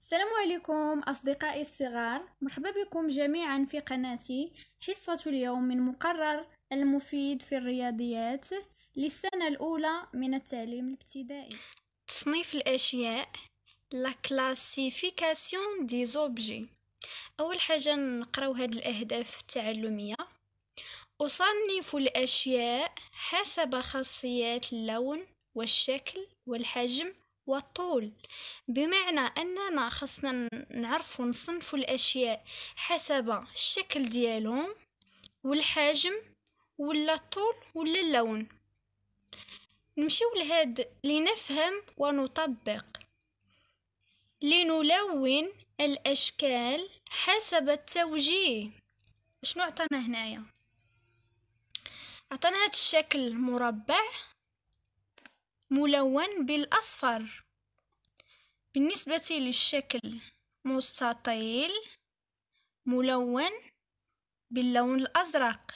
السلام عليكم أصدقائي الصغار مرحبا بكم جميعا في قناتي حصة اليوم من مقرر المفيد في الرياضيات للسنة الأولى من التعليم الابتدائي تصنيف الأشياء لا كلاسيفيكاسيون دي زوبجي أول حاجة نقراو هاد الأهداف التعلمية أصنف الأشياء حسب خاصيات اللون والشكل والحجم والطول بمعنى أننا خصنا نعرف نصنف الأشياء حسب الشكل ديالهم والحجم ولا الطول ولا اللون نمشيو لهاد لنفهم ونطبق لنلون الأشكال حسب التوجيه شنو عطانا هنايا عطانا هاد الشكل مربع ملون بالأصفر بالنسبة للشكل مستطيل ملون باللون الأزرق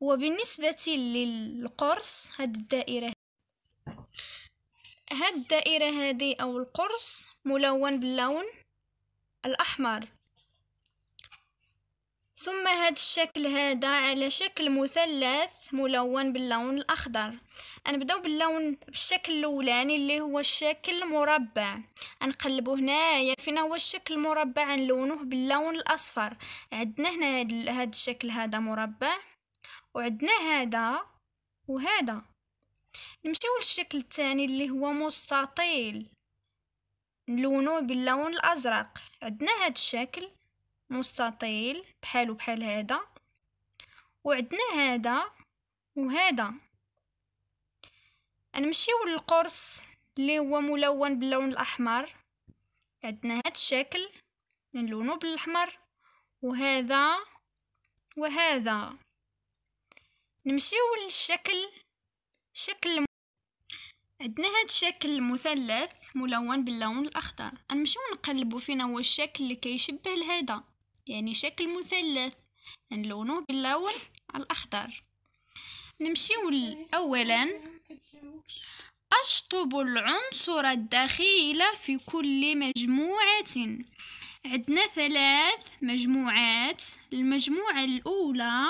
وبالنسبة للقرص هاد الدائرة هاد الدائرة هذه أو القرص ملون باللون الأحمر ثم هاد الشكل هذا على شكل مثلث ملون باللون الاخضر نبداو باللون بالشكل الاولاني اللي هو الشكل مربع نقلبو هنايا فينا هو الشكل المربع نلونه باللون الاصفر عندنا هنا هاد, الشكل هذا مربع وعندنا هذا وهذا نمشيو للشكل الثاني اللي هو مستطيل نلونه باللون الازرق عندنا هاد الشكل مستطيل بحالو بحال هذا وعندنا هذا وهذا نمشيو للقرص اللي هو ملون باللون الاحمر عندنا هذا الشكل نلونو بالاحمر وهذا وهذا نمشيو للشكل شكل عندنا هذا الشكل المثلث ملون باللون الاخضر نمشيو نقلبو فينا هو الشكل اللي كيشبه لهذا يعني شكل مثلث نلونوه يعني باللون الأخضر نمشيو أولا أشطب العنصر الدخيل في كل مجموعة عندنا ثلاث مجموعات المجموعة الأولى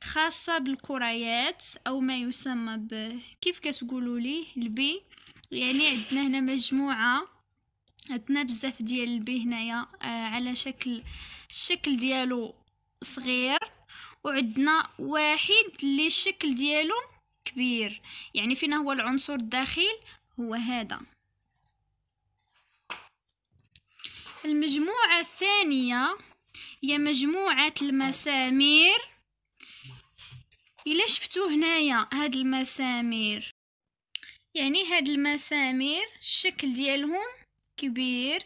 خاصة بالكريات أو ما يسمى ب كيف كتقولوا لي البي يعني عندنا هنا مجموعة عندنا بزاف ديال البي هنايا آه، على شكل الشكل ديالو صغير وعندنا واحد اللي الشكل ديالو كبير يعني فينا هو العنصر الداخل هو هذا المجموعة الثانية هي مجموعة المسامير إلا شفتو هنايا هاد المسامير يعني هاد المسامير الشكل ديالهم كبير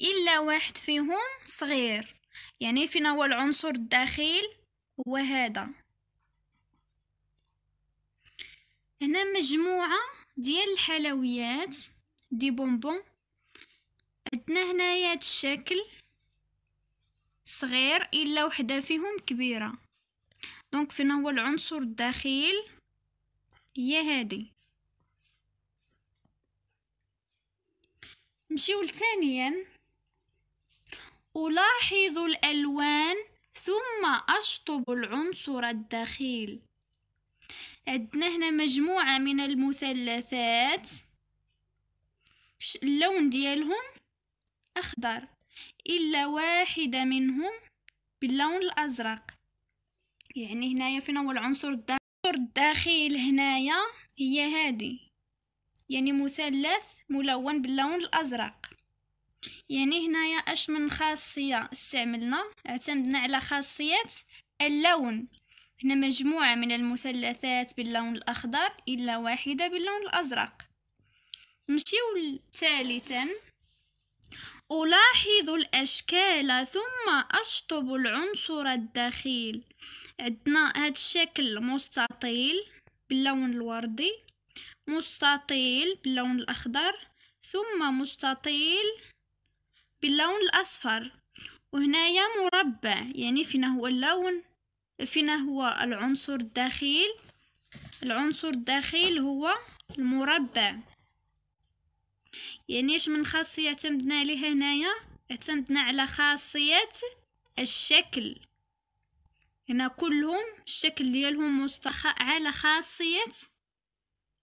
إلا واحد فيهم صغير يعني فينا هو العنصر الدخيل هو هذا هنا مجموعة ديال الحلويات دي بونبون عندنا هنايا هاد الشكل صغير الا وحده فيهم كبيره دونك فينا هو العنصر الدخيل هي هادي نمشيو لثانيا ألاحظ الألوان ثم أشطب العنصر الدخيل عندنا هنا مجموعة من المثلثات اللون ديالهم أخضر إلا واحدة منهم باللون الأزرق يعني هنايا فين هو العنصر الداخل الداخل هنايا هي هذه يعني مثلث ملون باللون الأزرق يعني هنايا اش من خاصيه استعملنا اعتمدنا على خاصيه اللون هنا مجموعه من المثلثات باللون الاخضر الا واحده باللون الازرق نمشيو ثالثا ألاحظ الأشكال ثم أشطب العنصر الدخيل عندنا هاد الشكل مستطيل باللون الوردي مستطيل باللون الأخضر ثم مستطيل باللون الأصفر وهنايا مربع يعني فينا هو اللون فينا هو العنصر الداخل العنصر الداخل هو المربع يعني اش من خاصية اعتمدنا عليها هنايا اعتمدنا على خاصية الشكل هنا كلهم الشكل ديالهم مستخ على خاصية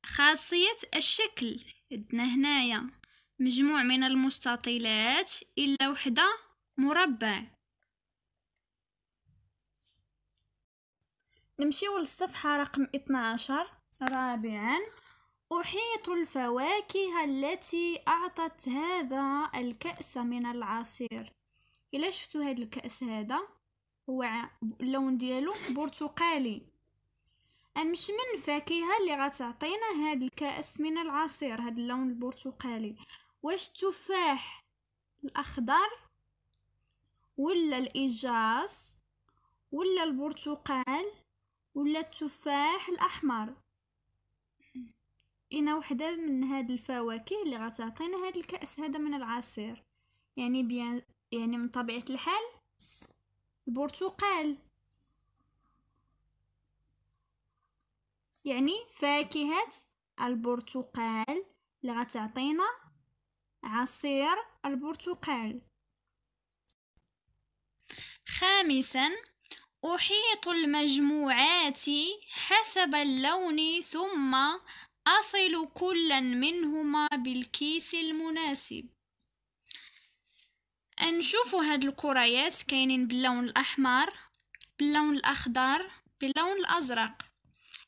خاصية الشكل عندنا هنايا مجموع من المستطيلات إلا وحدة مربع نمشيو للصفحة رقم 12 رابعا أحيط الفواكه التي أعطت هذا الكأس من العصير إلا شفتوا هذا الكأس هذا هو اللون ديالو برتقالي أمش من فاكهة اللي غتعطينا هذا الكأس من العصير هذا اللون البرتقالي واش التفاح الاخضر ولا الاجاص ولا البرتقال ولا التفاح الاحمر انا وحده من هاد الفواكه اللي غتعطينا هاد الكاس هذا من العصير يعني بيان يعني من طبيعه الحال البرتقال يعني فاكهه البرتقال اللي غتعطينا عصير البرتقال خامسا أحيط المجموعات حسب اللون ثم أصل كلا منهما بالكيس المناسب نشوفوا هاد الكريات كاينين باللون الأحمر باللون الأخضر باللون الأزرق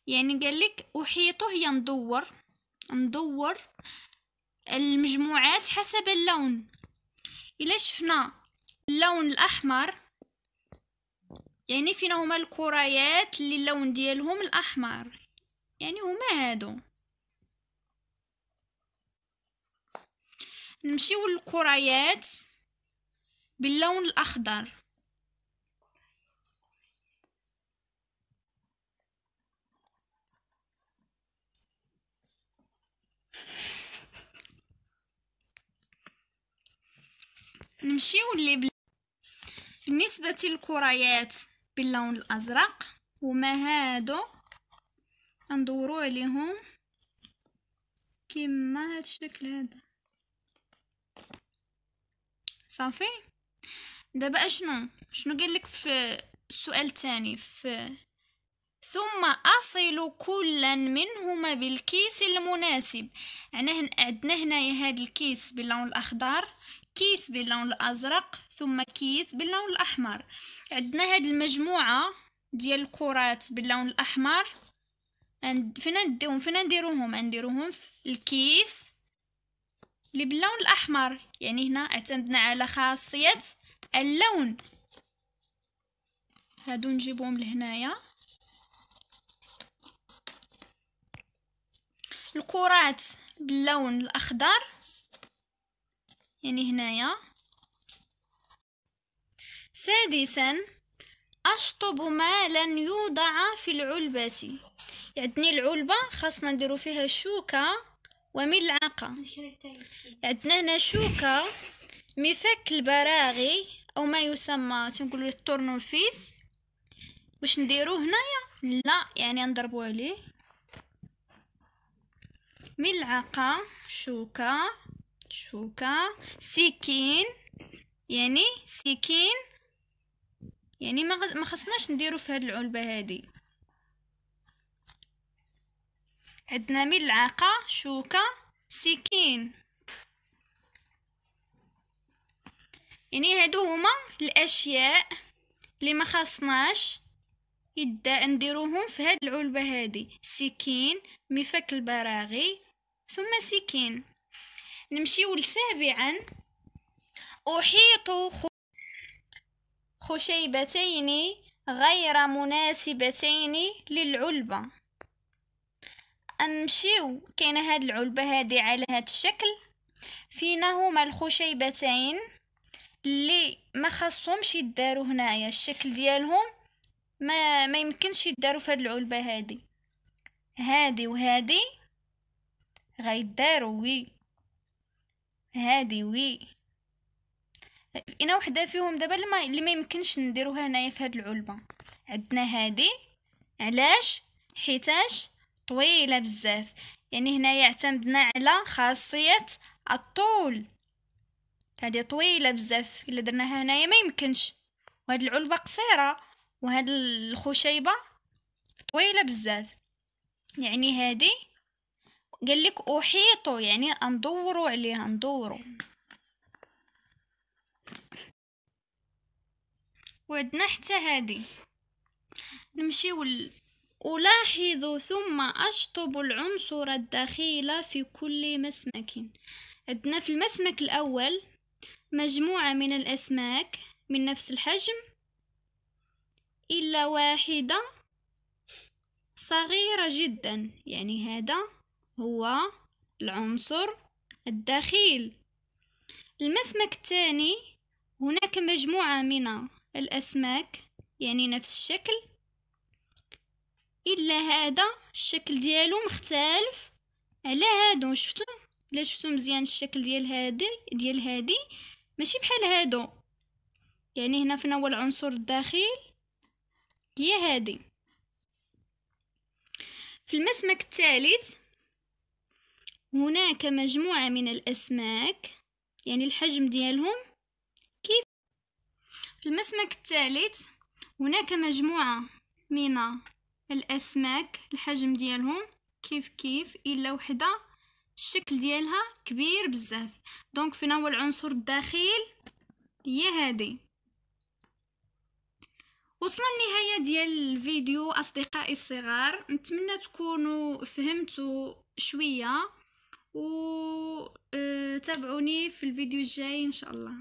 يعني قالك أحيطه هي ندور ندور المجموعات حسب اللون إلا شفنا اللون الأحمر يعني فينا هما الكريات اللي اللون ديالهم الأحمر يعني هما هادو نمشيو للكريات باللون الأخضر نمشيو لي بالنسبة للكريات باللون الأزرق هما هادو ندورو عليهم كيما هاد الشكل هذا صافي دابا اشنو شنو قال لك في السؤال الثاني في ثم اصل كلا منهما بالكيس المناسب عندنا هنا عندنا هنايا هاد الكيس باللون الاخضر كيس باللون الأزرق ثم كيس باللون الأحمر عندنا هاد المجموعة ديال الكرات باللون الأحمر فين نديهم فين نديروهم نديروهم في الكيس اللي باللون الأحمر يعني هنا اعتمدنا على خاصية اللون هادو نجيبهم لهنايا الكرات باللون الأخضر يعني هنايا سادسا أشطب ما لن يوضع في العلبة يعدني العلبة خاصنا نديرو فيها شوكة وملعقة عندنا هنا شوكة مفك البراغي أو ما يسمى تنقولو التورنوفيس واش نديرو هنايا لا يعني نضربو عليه ملعقة شوكة شوكة سكين يعني سكين يعني ما خصناش نديرو في هاد العلبة هادي عندنا ملعقة شوكة سكين يعني هادو هما الاشياء اللي ما خصناش يدا نديروهم في هاد العلبة هادي سكين مفك البراغي ثم سكين نمشيو لسابعا أحيط خشيبتين غير مناسبتين للعلبة نمشيو كاينه هاد العلبة هادي على هاد الشكل فينا هما الخشيبتين اللي ما خاصهمش يداروا هنايا الشكل ديالهم ما ما يمكنش يداروا في هاد العلبة هادي هادي وهادي غيداروا وي هادي وي انا وحده فيهم دابا اللي ما اللي ما يمكنش نديروها هنايا في هاد العلبه عندنا هادي علاش حيتاش طويله بزاف يعني هنايا اعتمدنا على خاصيه الطول هادي طويله بزاف الا درناها هنايا ما يمكنش وهاد العلبه قصيره وهاد الخشيبه طويله بزاف يعني هادي قال لك أحيطوا يعني ندوروا عليها ندوروا وعندنا حتى هذه نمشيو ألاحظ ثم أشطب العنصر الدخيل في كل مسمك عندنا في المسمك الأول مجموعة من الأسماك من نفس الحجم إلا واحدة صغيرة جدا يعني هذا هو العنصر الدخيل المسمك الثاني هناك مجموعة من الأسماك يعني نفس الشكل إلا هذا الشكل ديالو مختلف على هادو شفتو الا شفتو مزيان الشكل ديال هادي ديال هادي ماشي بحال هادو يعني هنا فينا هو العنصر الداخل هي هادي في المسمك الثالث هناك مجموعة من الأسماك يعني الحجم ديالهم كيف المسمك الثالث هناك مجموعة من الأسماك الحجم ديالهم كيف كيف إلا وحدة الشكل ديالها كبير بزاف دونك فينا هو العنصر الداخل هي هذه وصلنا النهاية ديال الفيديو اصدقائي الصغار نتمنى تكونوا فهمتوا شويه وتابعوني في الفيديو الجاي ان شاء الله